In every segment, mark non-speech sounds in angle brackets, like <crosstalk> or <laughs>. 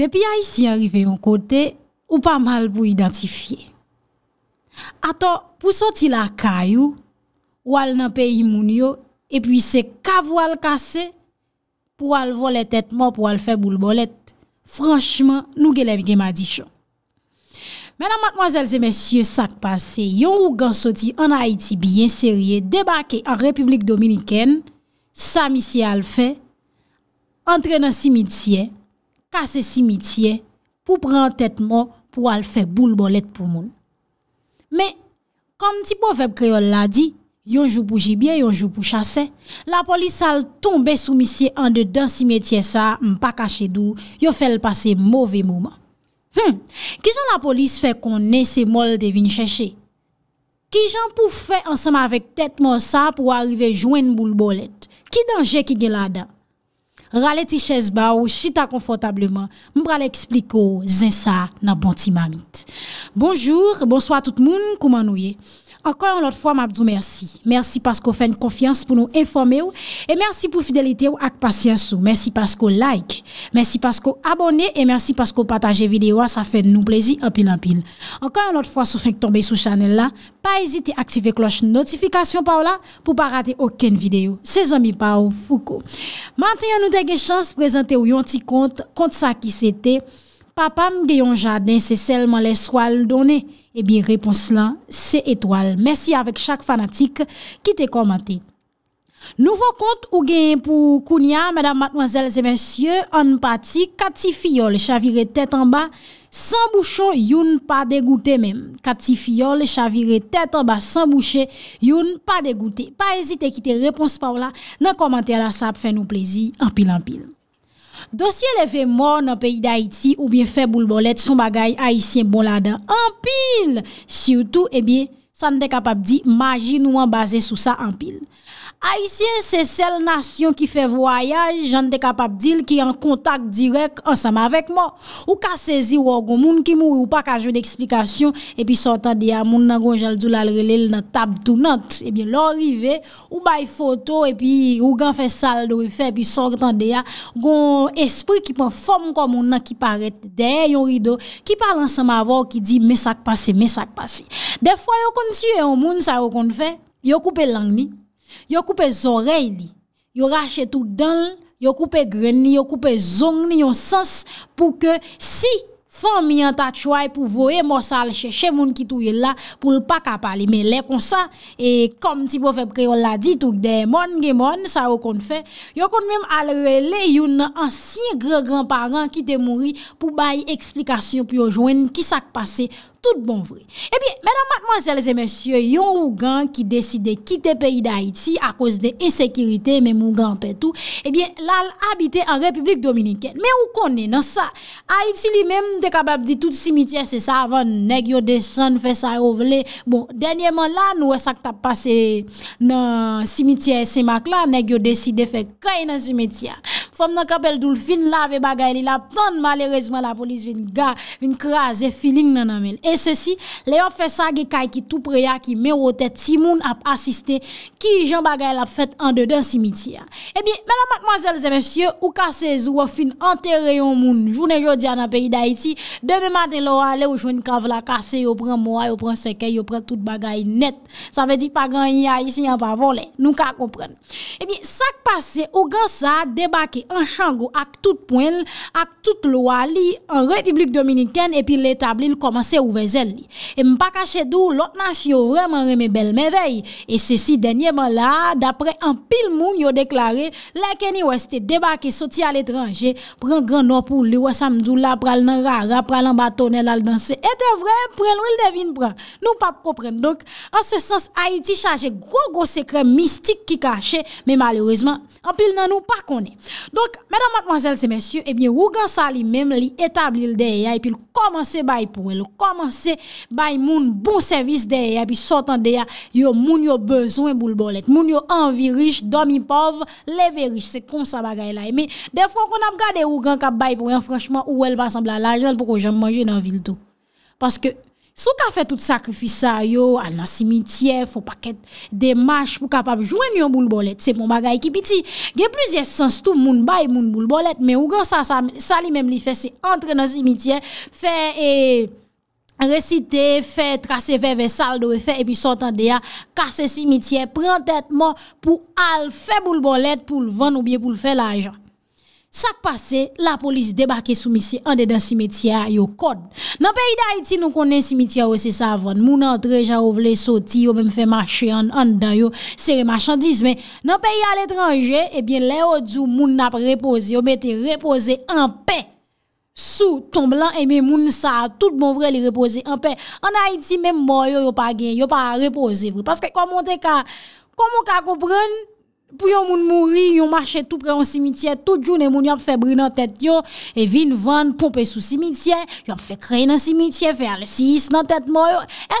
Depi a yisi enrive yon kote, ou pa mal pou identifiye. Ato, pou soti la kayou, ou al nan peyi moun yo, e pi se kav ou al kase, pou al volet et mo pou al fe boulbolet, franchman, nou ge lev ge madichon. Menan matmoazelze, mesye sak pase, yon ou gan soti an Haiti biye serye, debake an Republik Dominikene, sa misye al fe, entre nan simitye, Kase simitye pou pran tet mo pou al fe boule bolet pou moun. Me, kom ti pou feb kreol la di, yon jou pou jibye, yon jou pou chase, la polis al tombe sou misye an de dan simitye sa, mpa kache dou, yon fel pase mouve mouman. Hmm, ki jan la polis fe konen se mol devine cheshe? Ki jan pou fe ansama vek tet mo sa pou arive jwen boule bolet? Ki danje ki gela dan? Rale ti ches ba ou chita konfotableman, mbra le ekspliko zensa nan bonti mamit. Bonjour, bonsoit tout moun koumanouye. Enkoy anot fwa mabdou mersi. Mersi paskou fèn konfians pou nou informe ou. E mersi pou fidelite ou ak pasyans ou. Mersi paskou like. Mersi paskou abone. E mersi paskou pataje videyo a sa fèn nou plezi anpil anpil. Enkoy anot fwa sou fèn k tombe sou chanel la. Pa ezite aktive kloche notifikasyon pa ou la. Pou pa rate oken videyo. Se zan mi pa ou fuko. Mante yon nou degye chans prezente ou yon ti kont. Kont sa ki se te. Pa pa m deyon jaden se selman lè swal donè? Ebi, eh repons lan, se etoal. Mèsi avèk chak fanatik ki te komante. Nouvo kont ou gen pou kounia, mèdam matwazèl zè mèsyè, an pati, kati fiyol chavire tèt an ba, san bouchon youn pa degoute mèm. Kati fiyol chavire tèt an ba, san bouchon youn pa degoute. Pa ezite ki te repons pa ou la, nan komante ala sap fè nou plezi, an pil an pil. Dosye levè mò nan peyi d'Haïti ou bie fè boulbolè tson bagay Haïtien bon ladan, anpil! Siyoutou, e eh bie, san de kapap di majinouman bazè sou sa anpil. Aisyen se sel nasyon ki fe voyaj, jan de kapap dil ki an kontak direk ansama vek mo. Ou ka sezi wogon moun ki mou ou pa ka jo de eksplikasyon, epi sortan de ya moun nan konjal dou lalrelel nan tab tou not. Ebyen lor rive, ou bay foto, epi ou gan fe sal do we fe, epi sortan de ya goun espri ki pon fom kon moun nan ki paret deye yon rido, ki pale ansama vo ki di mesak pase, mesak pase. Defwa yo konti yon moun sa yo konti fe, yo koupe lang ni. Yo koupe zorey li, yo rache tout dan, yo koupe gren li, yo koupe zong li, yon sens pou ke si... Fon mi an tat chouay pou voye mousal Che moun ki touye la pou l pakapali Me le kon sa E kom ti bo feb kreol la di Touk de moun ge moun sa yo kon fe Yo kon mèm al re le yon Ansi gre grandparent ki te mouri Pou bayi eksplikasyon pou yo jwen Ki sak pase tout bon vre Ebyen, mèdam matman zèl zè mèsyo Yon ou gan ki deside kite peyi da Haiti A kos de esekirite Mèm ou gan petou Ebyen, lal habite an Republik Dominiken Mèm ou kon ne nan sa Haiti li mèm te kabab di tout simitye se sa avan neg yo de san fe sa yo vle bon denye man lan ou esak ta pase nan simitye se mak la neg yo de si de fe kay nan simitye Fom nan kapel doul fin la ve bagay li la, ton malerezman la polis vin ga, vin kraze, filin nan amel. E se si, le yo fe sa ge kay ki tou pre ya, ki me wo tet ti moun ap asiste, ki jan bagay la fet an de den simiti ya. E bi, menan matmazelze mensyo, ou kase zwo fin anter reyon moun, jounen jodi an aperi da iti, deme maten lo a le ou joun kav la kase, yo pren moua, yo pren seke, yo pren tout bagay net. Sa ve di pa gan yi a, yi si yon pa volen, nou ka kompren. E bi, sak pase ou gan sa debakey, an chango ak tout poen, ak tout lwa li, an republik dominiken, epi l'etabli l'komanse ou vezel li. E mpa kache dou, lot nas yo vreman reme bel mevey. E sisi denye man la, dapre an pil moun yo deklare, la keni weste debake soti al etranje, pran gran nopou li wesam dou la pral nan rara, pral nan batone lal danse, ete vre, pran lwen devine pran. Nou pap kopren, donk, an se sens Haiti chaje, gro go sekre mistik ki kache, me malerizman, an pil nan nou pa kone. Donc, madame, mademoiselle, c'est monsieur, eh bien, rougan sa li mèm, li établil deye ya, epi l'komanse bay pouen, l'komanse bay moun bon servis deye ya, epi sotan deye ya, yo moun yo bezwen bou l'bolet, moun yo anvi riche, domi pov, leve riche, se kon sa bagay la. De fwa kon ap gade rougan ka bay pouen, franchman, ou el ba sembla la jen, pou kon jen manje nan vil tou. Paske, Sou ka fè tout sakrifisa yo, al nan simitye, fò pa ket demache pou kapab jwen yon boule bolet. Se moun bagay ki piti, gen plizye sens tou moun bay moun boule bolet, men ou gen sa li mem li fè, se antre nan simitye, fè e, recite, fè trase, fè vè saldo, fè epi sotan deya, kase simitye, pren tèt mò pou al fè boule bolet pou l'van ou bie pou l'fè la ajan. Sak pase, la polis debake sou misi an de dan simitya yo kod. Nan peyi da Haiti nou konen simitya yo se savon. Moun an tre, jan ou vle soti, yo men fe mache an, an dan yo, se re machandise. Men, nan peyi al etranje, ebyen le ou djou moun ap repose, yo men te repose an pe. Sou, ton blan eme moun sa, tout bon vre li repose an pe. An Haiti, men mou yo yo pa gen, yo pa repose vre. Paske komon te ka, komon ka komprenne? pou yon moun mouri, yon mache tout pre yon simitye tout joun e moun yon fe brin nan tet yo e vin van pompe sou simitye yon fe kre nan simitye fe alesis nan tet mou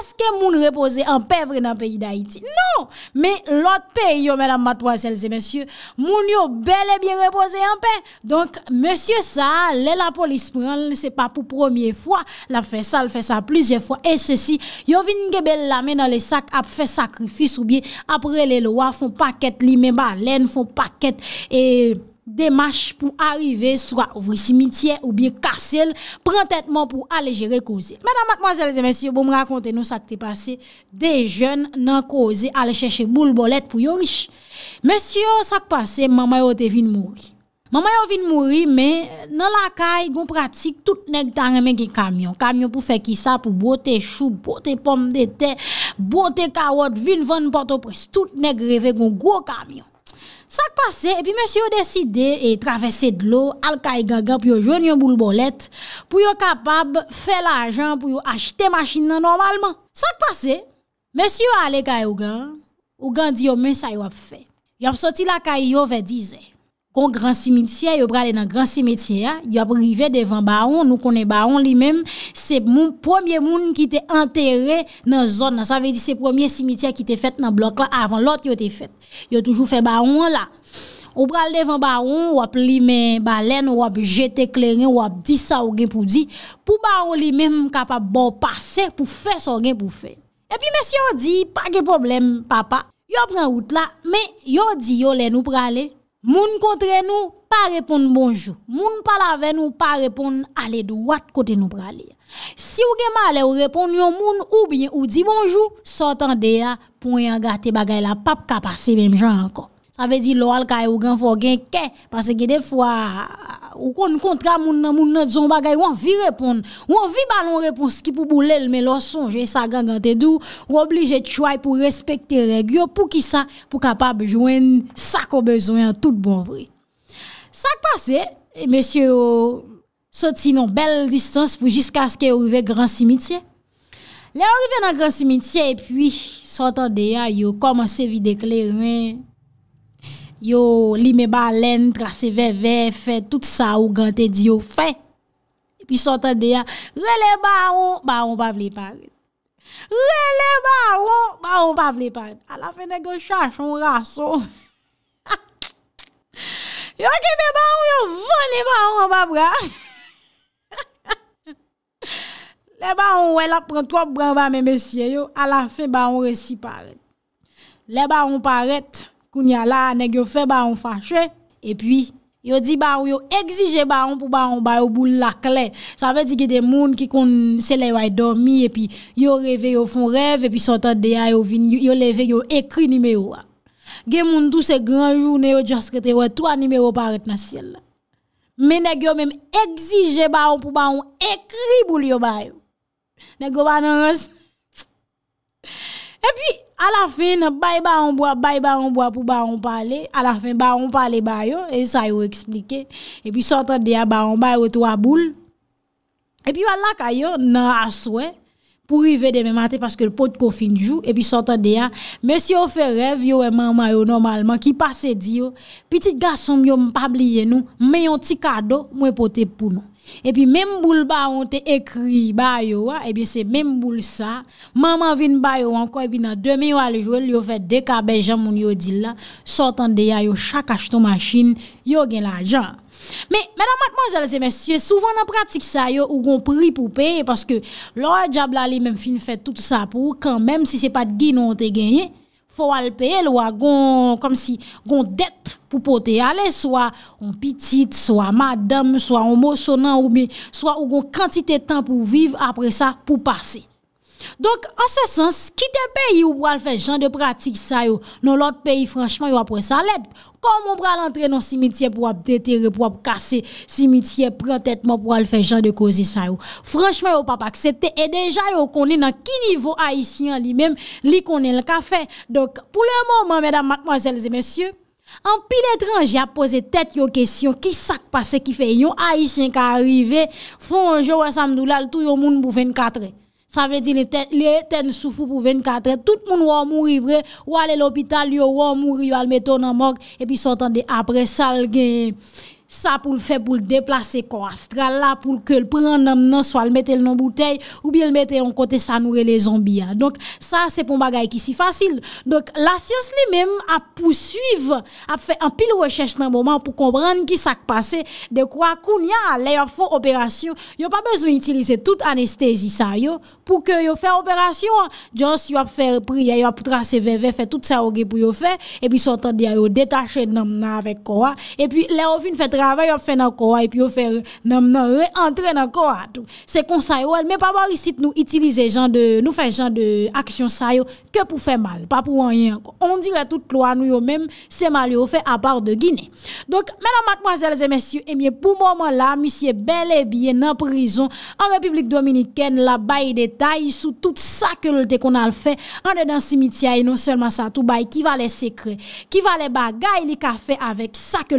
eske moun repose an pe vre nan pe yi da iti non, me lot pe yon mèdam matoisele zè mèsyè moun yon bel e bi repose an pe donk mèsyè sa, lè la polis mwen lè se pa pou promye fwa lè fe sa, lè fe sa plizye fwa e se si, yon vin ge bel la mè nan le sak ap fe sakrifis ou bi apre lè lwa fon paket li mèm balen, fon paket, e demache pou arrive swa ouvri simitye ou biye kasele, pren tetman pou aleje rekoze. Mèdame, madmoazel, dè mèsyo, bou m reakonte nou sak te pase, dè jen nan koze ale cheche boule bolet pou yon riche. Mèsyo, sak pase, mamayote vin mouri. Mamayote vin mouri, mè nan lakay, goun pratik, tout nek tan remen ki kamyon. Kamyon pou fe ki sa, pou bote chou, bote pomme de te, bote kawot, vin van pote pres, tout nek reve goun gwo kamyon. Sak pase, epi men se yo deside e travese de lo, al kay e gang gang pou yo jwen yon boulbolet, pou yo kapab fe la ajan pou yo achite machin nan normalman. Sak pase, men se yo ale kay e ou gang, ou gang di yo men sa yo ap fe. Yo ap soti la kay e yo ve dizen. Kon gran simitya, yo prale nan gran simitya, yo ap rive devan baron, nou konen baron li men, se moun, pwemye moun ki te enterre nan zon nan, sa ve di se pwemye simitya ki te fet nan blok la, avan lot yo te fet. Yo toujou fe baron la. Yo prale devan baron, wap li men balen, wap jete kleren, wap di sa ou gen pou di, pou baron li men kapap bo pase pou fe sa ou gen pou fe. E pi mè si yo di, pa ge problem, papa. Yo prale nan out la, mè yo di yo lè nou prale, Moun kontre nou, pa repon bonjou. Moun pa lave nou, pa repon ale do wat kote nou prale. Si ou gen male ou repon nou, moun ou bie ou di bonjou, sotan deya pou yon gate bagay la pap kapase bem jan anko. Ave di lo al kaya ou gen fo gen ke. Pase gen defwa ou kon kontra moun nan moun nan zon bagay. Ou an vi repon. Ou an vi ban an repon skipou boulel. Men loson gen sa gen gen te dou. Ou oblije chouay pou respekte regyo. Pou ki sa pou kapab joen sa kon bezoyan tout bon vre. Sak pase, e mesye yo soti nan bel distans pou jiska skye ou rive gran simitye. Le ou rive nan gran simitye. E puis sotan de ya yo komanse videkle rwen. Yo li me ba len, trase ve, ve, fe, tout sa ou gante di yo fe. E pi sotan de ya, re le ba ou, ba ou pa vle pare. Re le ba ou, ba ou pa vle pare. A la fe negyo chache ou raso. <laughs> Yo ki ve ba ou, yo vane ba ou an ba bra. <laughs> Le ba ou wè la prant wap bra ba men besye yo, a la fe ba ou resi pare. Le ba ou paret. Koun ya la, neg yo fe ba yon fache, epi, yo di ba yon yo egzije ba yon pou ba yon ba yon bou lakle. Sa ve di ki de moun ki kon selen yon ay domi, epi, yon reve yon fon rev, epi, sotan deya yon vini, yon leve yon ekri nimeyo. Ge moun tou se gran joun, yo jaskete, yo to a nimeyo paret nan siel. Men neg yo menm egzije ba yon pou ba yon ekri bou liyo ba yon. Neg yo banan res. Epi, A la fin bay baron bwa, bay baron bwa pou baron pale, a la fin baron pale bayo, e sa yo explike. E pi sotan deya baron bayo eto waboul. E pi wala kayo nan aswe pou rive de memate non, paske pot kofinjou. E pi sotan deya, men si yo fe rev, yo e man mayo normalman ki pase diyo, pitit gasom yo mpabliye nou, men yon ti kado mwen pote pou nou. Epi menm boul ba yon te ekri ba yon, epi se menm boul sa, maman vin ba yon anko, epi nan demen yon ale jwel, yon fet deka bejan moun yon dil la, sotan deya yon, chakache ton masjin, yon gen la jan. Men, menan matman zelese men, souvan nan pratik sa yon, yon gon pri pou pe, paske lor diabla li menm fin fet tout sa pou, kan menm si se pat gi yon te genye. Fwa wale peye lwa gong det pou pote ale, swa yon pitit, swa madam, swa yon monsonan ou mi, swa yon gong kantite tan pou vive apre sa pou pase. Donk an se sens, ki te peyi ou pou al fè jan de pratik sa yo, non lot peyi franchman yo ap wè sa lèd. Kon moun pral antre non simitye pou ap detere, pou ap kase, simitye pran tèt moun pou al fè jan de kozi sa yo. Franchman yo ap ap aksepte, e deja yo konè nan ki nivou haisyen li mèm, li konè lè ka fè. Donk pou lè mòman, mèdam, matmazèlzè, mèsyè, an pil etran, jè ap pose tèt yo kèsyon, ki sak pa se ki fè, yo haisyen ka arrive, fonjè wè samdoulal, tou yo moun bou fèn katrè. Sa ve di li e ten soufou pou 24 an, tout moun wou wou mou rivre, wou ale l'opital, li wou wou mou rivre, al meto nan mok, epi son tande apre sal genye. sa pou l'fè pou l'deplase ko astral la pou l'ke l'pre nan nan so al mette l'nan bouteille ou bi l mette yon kote sanoure le zombi ya donk sa se pou bagay ki si fasil donk la sians li men ap pousuiv ap fè an pil rechèche nan mouman pou kombrende ki sak pase de kwa koun ya lè yon fò operasyon yon pa bezwen itilise tout anestési sa yon pou kè yon fè operasyon jons yon ap fè pri ya yon ap poutrase veve fè tout sa ogè pou yon fè epi sotan diya yon detache nan nan avèk ko a epi lè yon fè trè avayop fè nan kowa, epi yo fè nan re-entrè nan kowa, tout. Se konsay wèl, mè pa wèl risit nou itilize jan de, nou fè jan de aksyon sa yo, ke pou fè mal, pa pou wèl yè anko. On dirè tout lwa, nou yo mèm se mal yo fè eh a bar de Gine. Donk, mè nan matmoazèl zè mèsyou, emye pou mòman la, misye belè biye nan prizon, an republik dominikèn la baye detay sou tout sa kèlte kon al fè, an de dan simityay nou sèlman sa tou baye, ki va lè sekre, ki va lè bagay li kafè avèk sa kè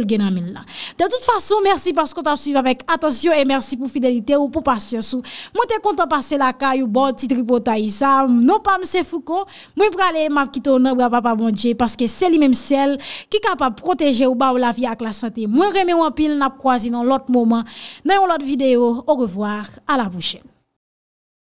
Toute fasyon, mersi pas kon ta psevi avèk. Atensyon e mersi pou fidelite ou pou pasyansou. Mwen te konta pase lakay ou bon titri potayisa. Non pa mse fouko, mwen prale map kito nan wap apabonje. Paske se li menm sel ki kapap proteje ou ba ou la vi ak la sante. Mwen reme wapil nap kwa zi nan lot moman. Nan yon lot video, ou revoir, ala bouchen.